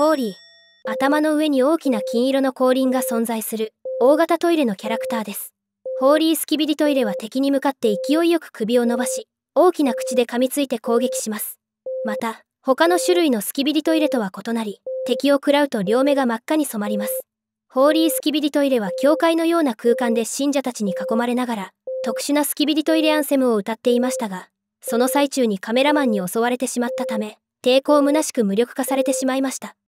ホーリー頭の上に大きな金色の後輪が存在する大型トイレのキャラクターですホーリースキビリトイレは敵に向かって勢いよく首を伸ばし大きな口で噛みついて攻撃しますまた他の種類のスキビリトイレとは異なり敵を食らうと両目が真っ赤に染まりますホーリースキビリトイレは教会のような空間で信者たちに囲まれながら特殊なスキビリトイレアンセムを歌っていましたがその最中にカメラマンに襲われてしまったため抵抗むなしく無力化されてしまいました